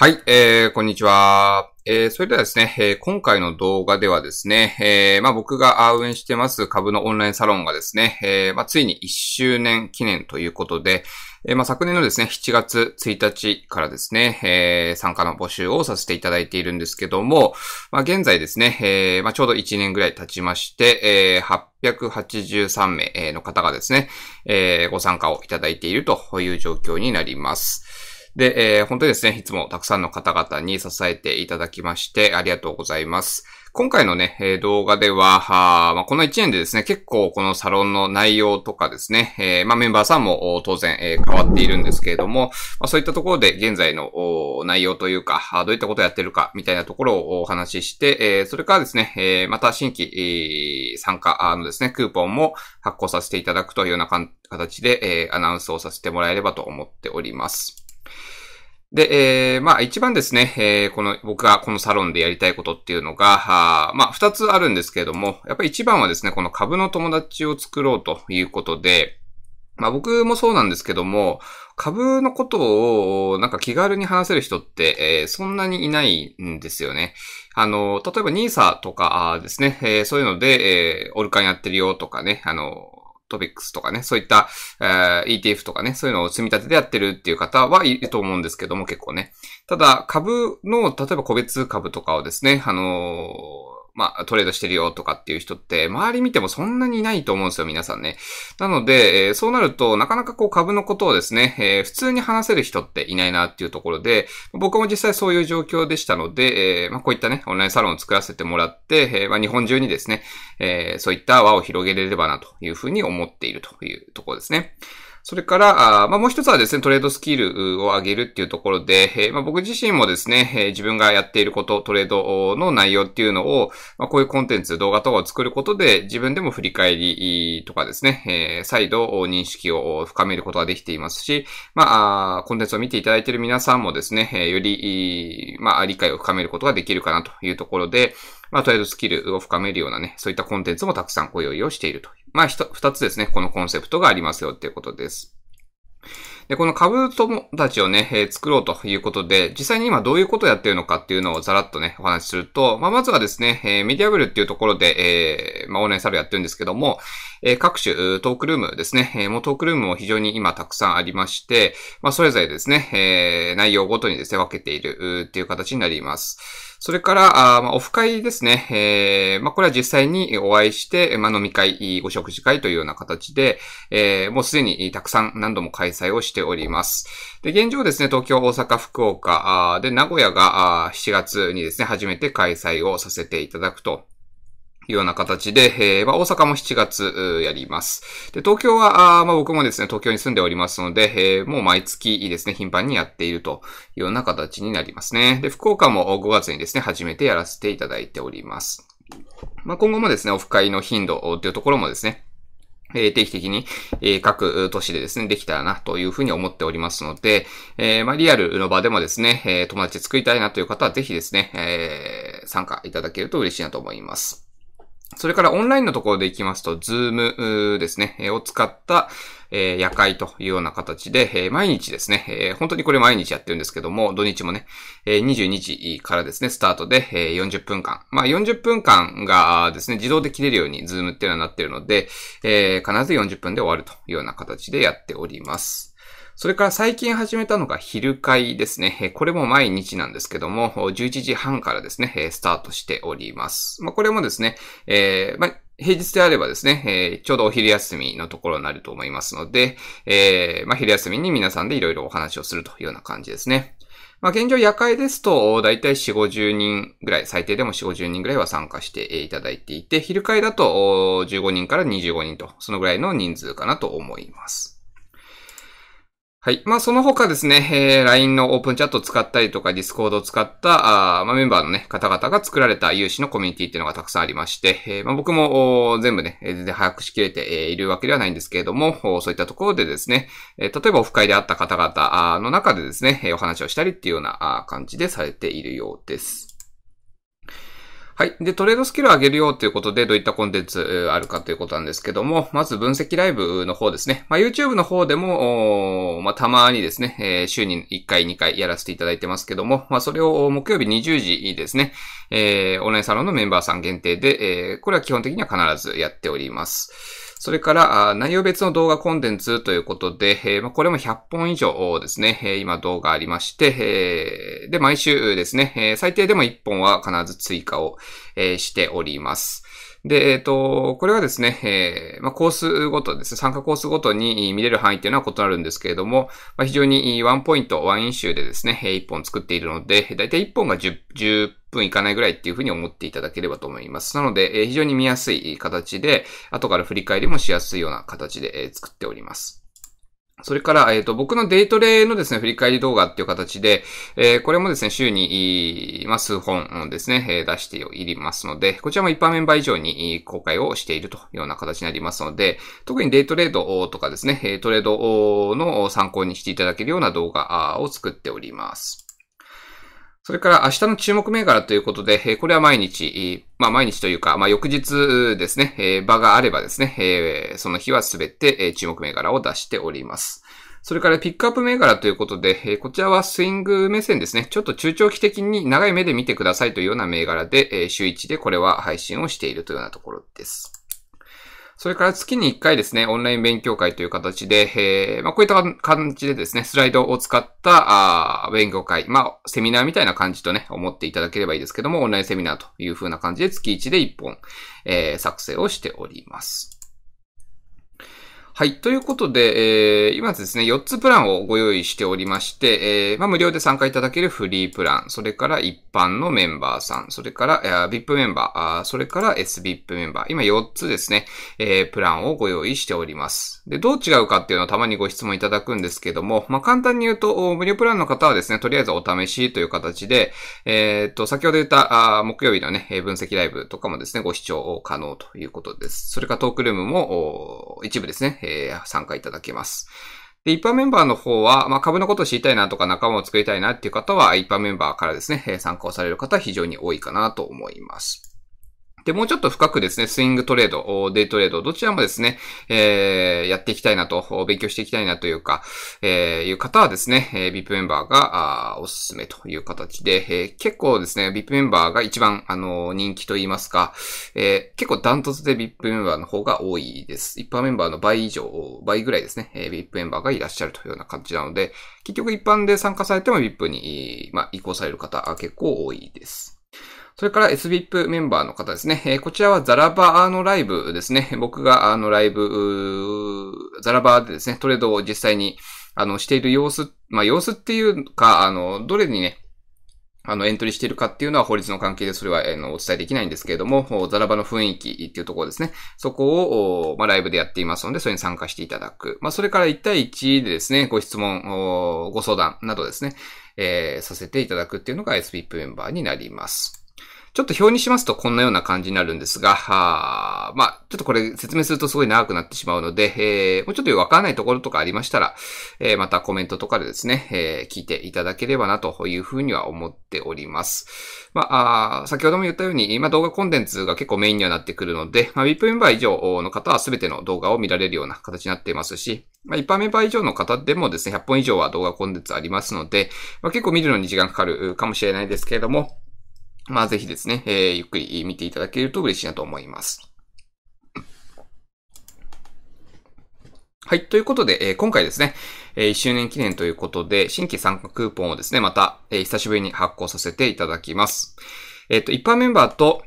はい、えー、こんにちは。えー、それではですね、えー、今回の動画ではですね、えー、まあ、僕が運営してます株のオンラインサロンがですね、えー、まあ、ついに1周年記念ということで、えー、まあ、昨年のですね、7月1日からですね、えー、参加の募集をさせていただいているんですけども、まあ、現在ですね、えー、まあ、ちょうど1年ぐらい経ちまして、えー、883名の方がですね、えー、ご参加をいただいているという状況になります。で、えー、本当にですね、いつもたくさんの方々に支えていただきまして、ありがとうございます。今回のね、えー、動画では、あまあ、この1年でですね、結構このサロンの内容とかですね、えー、まあ、メンバーさんも当然、えー、変わっているんですけれども、まあ、そういったところで現在の内容というか、どういったことをやってるかみたいなところをお話しして、えー、それからですね、えー、また新規、えー、参加のですね、クーポンも発行させていただくというような形で、えー、アナウンスをさせてもらえればと思っております。で、えー、まあ一番ですね、えー、この、僕がこのサロンでやりたいことっていうのが、あまあ二つあるんですけれども、やっぱり一番はですね、この株の友達を作ろうということで、まあ僕もそうなんですけども、株のことをなんか気軽に話せる人って、えー、そんなにいないんですよね。あの、例えば NISA とかですね、えー、そういうので、えー、オルカンやってるよとかね、あの、トピックスとかね、そういった、えー、ETF とかね、そういうのを積み立てでやってるっていう方はいると思うんですけども、結構ね。ただ、株の、例えば個別株とかをですね、あのーまあ、トレードしてるよとかっていう人って、周り見てもそんなにいないと思うんですよ、皆さんね。なので、えー、そうなると、なかなかこう株のことをですね、えー、普通に話せる人っていないなっていうところで、僕も実際そういう状況でしたので、えー、まあ、こういったね、オンラインサロンを作らせてもらって、えー、まあ、日本中にですね、えー、そういった輪を広げれればなというふうに思っているというところですね。それから、まあ、もう一つはですね、トレードスキルを上げるっていうところで、えー、まあ、僕自身もですね、えー、自分がやっていること、トレードの内容っていうのを、まあ、こういうコンテンツ、動画とかを作ることで、自分でも振り返りとかですね、えー、再度認識を深めることができていますし、まあ、コンテンツを見ていただいている皆さんもですね、えより、まあ、理解を深めることができるかなというところで、まあ、トレードスキルを深めるようなね、そういったコンテンツもたくさんご用意をしているとまあ、二つですね、このコンセプトがありますよっていうことです。で、この株友達をね、えー、作ろうということで、実際に今どういうことをやってるのかっていうのをざらっとね、お話しすると、まあ、まずはですね、えー、メディアブルっていうところで、えー、まあ、オンラインサロンやってるんですけども、えー、各種トークルームですね、えー、もうトークルームも非常に今たくさんありまして、まあ、それぞれですね、えー、内容ごとにですね、分けているっていう形になります。それから、あまあ、オフ会ですね。えー、まあ、これは実際にお会いして、まあ、飲み会、お食事会というような形で、えー、もうすでにたくさん何度も開催をしております。で、現状ですね、東京、大阪、福岡、で、名古屋が7月にですね、初めて開催をさせていただくというような形で、えー、まあ、大阪も7月やります。で、東京は、あまあ、僕もですね、東京に住んでおりますので、えー、もう毎月ですね、頻繁にやっているというような形になりますね。で、福岡も5月にですね、初めてやらせていただいております。まあ、今後もですね、オフ会の頻度というところもですね、え定期的に、え各都市でですね、できたらなというふうに思っておりますので、えまリアルの場でもですね、え友達作りたいなという方はぜひですね、え参加いただけると嬉しいなと思います。それからオンラインのところで行きますと、ズームですね、を使った、えー、夜会というような形で、えー、毎日ですね、えー、本当にこれ毎日やってるんですけども、土日もね、えー、22時からですね、スタートで、えー、40分間。まあ、40分間がですね、自動で切れるようにズームっていうのはなってるので、えー、必ず40分で終わるというような形でやっております。それから最近始めたのが昼会ですね。これも毎日なんですけども、11時半からですね、スタートしております。まあ、これもですね、えー、まあ平日であればですね、えー、ちょうどお昼休みのところになると思いますので、えー、まあ、昼休みに皆さんでいろいろお話をするというような感じですね。まあ、現状夜会ですと、だいたい4、50人ぐらい、最低でも4、50人ぐらいは参加していただいていて、昼会だと15人から25人と、そのぐらいの人数かなと思います。はい。まあ、その他ですね、えー、LINE のオープンチャットを使ったりとか、Discord を使った、あまあ、メンバーのね、方々が作られた有志のコミュニティっていうのがたくさんありまして、えー、まあ、僕も全部ね、全然把握しきれているわけではないんですけれども、そういったところでですね、え例えばオフ会であった方々の中でですね、お話をしたりっていうような感じでされているようです。はい。で、トレードスキルを上げるよということで、どういったコンテンツあるかということなんですけども、まず分析ライブの方ですね。まあ、YouTube の方でも、まあ、たまにですね、えー、週に1回、2回やらせていただいてますけども、まあ、それを木曜日20時ですね、えー、オンラインサロンのメンバーさん限定で、えー、これは基本的には必ずやっております。それから、内容別の動画コンテンツということで、えまこれも100本以上ですね、え今動画ありまして、えで、毎週ですね、え最低でも1本は必ず追加を、えしております。で、えっ、ー、と、これはですね、えー、まあ、コースごとですね、参加コースごとに見れる範囲っていうのは異なるんですけれども、まあ、非常にワンポイント、ワンインシューでですね、1本作っているので、だいたい1本が 10, 10分いかないぐらいっていうふうに思っていただければと思います。なので、えー、非常に見やすい形で、後から振り返りもしやすいような形で、え作っております。それから、えっ、ー、と、僕のデイトレのですね、振り返り動画っていう形で、えー、これもですね、週に、まあ、数本ですね、えー、出していりますので、こちらも一般メンバー以上に公開をしているというような形になりますので、特にデイトレードとかですね、トレードの参考にしていただけるような動画を作っております。それから明日の注目銘柄ということで、えこれは毎日、まあ毎日というか、まあ翌日ですね、え場があればですね、えその日はすべて、え注目銘柄を出しております。それからピックアップ銘柄ということで、えこちらはスイング目線ですね。ちょっと中長期的に長い目で見てくださいというような銘柄で、え週1でこれは配信をしているというようなところです。それから月に1回ですね、オンライン勉強会という形で、えー、まあ、こういった感じでですね、スライドを使った、あ勉強会、まあ、セミナーみたいな感じとね、思っていただければいいですけども、オンラインセミナーという風な感じで月1で1本、えー、作成をしております。はい。ということで、えー、今ですね、4つプランをご用意しておりまして、えー、まあ、無料で参加いただけるフリープラン、それから一般のメンバーさん、それから、えー、VIP メンバー、あーそれから SVIP メンバー、今4つですね、えー、プランをご用意しております。で、どう違うかっていうのをたまにご質問いただくんですけども、まあ、簡単に言うと、無料プランの方はですね、とりあえずお試しという形で、えー、っと、先ほど言った、あ木曜日のね、分析ライブとかもですね、ご視聴可能ということです。それからトークルームも、一部ですね、えー、参加いただけます。で、一般メンバーの方は、まあ、株のことを知りたいなとか仲間を作りたいなっていう方は、一般メンバーからですね、参加をされる方は非常に多いかなと思います。で、もうちょっと深くですね、スイングトレード、デイトレード、どちらもですね、えー、やっていきたいなと、勉強していきたいなというか、えー、いう方はですね、えー、VIP メンバーがあおすすめという形で、えー、結構ですね、VIP メンバーが一番、あのー、人気と言いますか、えー、結構ダントツで VIP メンバーの方が多いです。一般メンバーの倍以上、倍ぐらいですね、えー、VIP メンバーがいらっしゃるというような感じなので、結局一般で参加されても VIP に、まあ、移行される方、は結構多いです。それから SVIP メンバーの方ですね。えこちらはザラバーのライブですね。僕があのライブ、ザラバーでですね、トレードを実際にあのしている様子、まあ様子っていうか、あの、どれにね、あの、エントリーしているかっていうのは法律の関係でそれは、えの、お伝えできないんですけれども、ザラバの雰囲気っていうところですね。そこを、まあ、ライブでやっていますので、それに参加していただく。まあ、それから1対1でですね、ご質問、ご相談などですね、えー、させていただくっていうのが s v p メンバーになります。ちょっと表にしますとこんなような感じになるんですが、あまあ、ちょっとこれ説明するとすごい長くなってしまうので、えー、もうちょっとわからないところとかありましたら、えー、またコメントとかでですね、えー、聞いていただければなというふうには思っております。まあ、あ先ほども言ったように、今動画コンテンツが結構メインにはなってくるので、まあ、VIP メンバー以上の方は全ての動画を見られるような形になっていますし、まあ、一般メンバー以上の方でもですね、100本以上は動画コンテンツありますので、まあ、結構見るのに時間かかるかもしれないですけれども、まあぜひですね、えー、ゆっくり見ていただけると嬉しいなと思います。はい。ということで、えー、今回ですね、えー、1周年記念ということで、新規参加クーポンをですね、また、えー、久しぶりに発行させていただきます。えっ、と、一般メンバーと、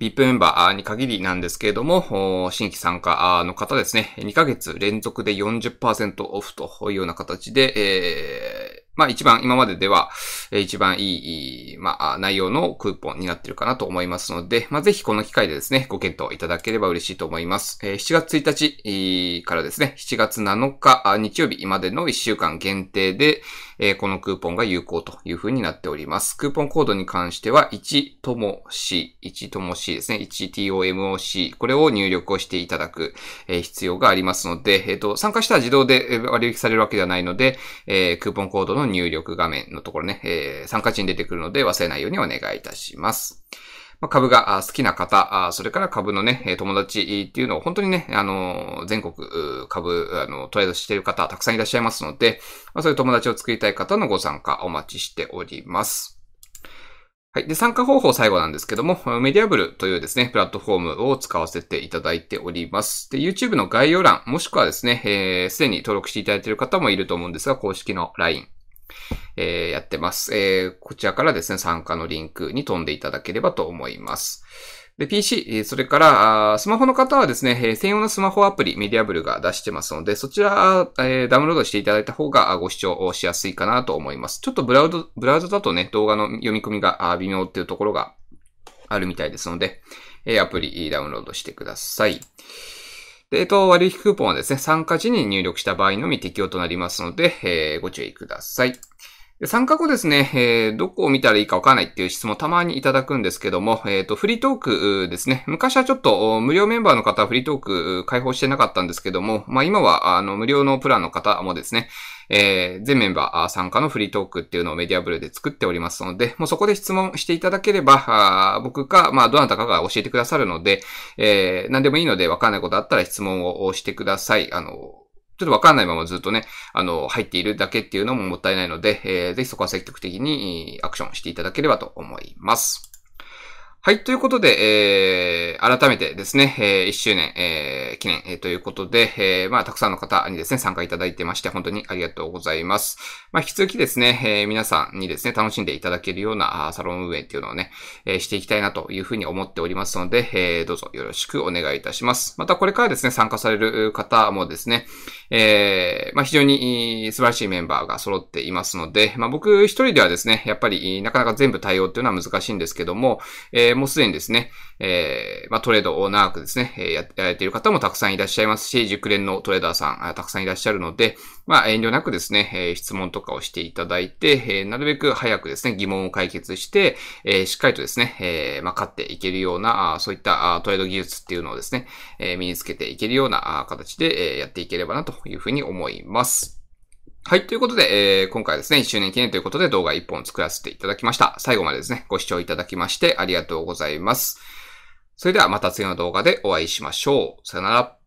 VIP メンバーに限りなんですけれども、新規参加の方ですね、2ヶ月連続で40%オフというような形で、えーまあ一番、今まででは、一番いい、まあ内容のクーポンになってるかなと思いますので、まあぜひこの機会でですね、ご検討いただければ嬉しいと思います。7月1日からですね、7月7日日曜日までの1週間限定で、えー、このクーポンが有効というふうになっております。クーポンコードに関しては、1とも C、1ともしですね。1tomoc。これを入力をしていただく、えー、必要がありますので、えっ、ー、と、参加したら自動で割引されるわけではないので、えクーポンコードの入力画面のところね、え参加値に出てくるので忘れないようにお願いいたします。まあ、株が好きな方、それから株のね、友達っていうのを本当にね、あの、全国株、あの、トレードしている方、たくさんいらっしゃいますので、まあ、そういう友達を作りたい方のご参加お待ちしております。はい。で、参加方法最後なんですけども、メディアブルというですね、プラットフォームを使わせていただいております。で、YouTube の概要欄、もしくはですね、す、えー、で、に登録していただいている方もいると思うんですが、公式の LINE、えー、やってます。えー、こちらからですね、参加のリンクに飛んでいただければと思います。で、PC、それから、スマホの方はですね、専用のスマホアプリ、メディアブルが出してますので、そちら、えー、ダウンロードしていただいた方がご視聴しやすいかなと思います。ちょっとブラウド、ブラウザだとね、動画の読み込みが微妙っていうところがあるみたいですので、えアプリダウンロードしてください。で、えっと、割引クーポンはですね、参加時に入力した場合のみ適用となりますので、えー、ご注意ください。参加後ですね、えー、どこを見たらいいかわからないっていう質問たまにいただくんですけども、えっ、ー、と、フリートークですね。昔はちょっと無料メンバーの方はフリートーク開放してなかったんですけども、まあ今はあの無料のプランの方もですね、えー、全メンバー参加のフリートークっていうのをメディアブルで作っておりますので、もうそこで質問していただければ、あ僕か、まあどなたかが教えてくださるので、えー、何でもいいのでわからないことあったら質問をしてください。あの、ちょっとわかんないままずっとね、あの、入っているだけっていうのももったいないので、えー、ぜひそこは積極的にアクションしていただければと思います。はい、ということで、えー、改めてですね、えー、1周年、えー、記念、えー、ということで、えー、まあ、たくさんの方にですね、参加いただいてまして、本当にありがとうございます。まあ、引き続きですね、えー、皆さんにですね、楽しんでいただけるようなサロン運営っていうのをね、えー、していきたいなというふうに思っておりますので、えー、どうぞよろしくお願いいたします。また、これからですね、参加される方もですね、えー、まあ、非常に素晴らしいメンバーが揃っていますので、まあ、僕一人ではですね、やっぱりなかなか全部対応っていうのは難しいんですけども、えー、もうすでにですね、えー、まあ、トレードを長くですね、やられている方もたくさんいらっしゃいますし、熟練のトレーダーさん、たくさんいらっしゃるので、まあ、遠慮なくですね、え質問とかをしていただいて、えなるべく早くですね、疑問を解決して、えしっかりとですね、えまあ、勝っていけるような、そういったトレード技術っていうのをですね、え身につけていけるような形で、えやっていければなというふうに思います。はい。ということで、えー、今回ですね、1周年記念ということで動画1本作らせていただきました。最後までですね、ご視聴いただきましてありがとうございます。それではまた次の動画でお会いしましょう。さよなら。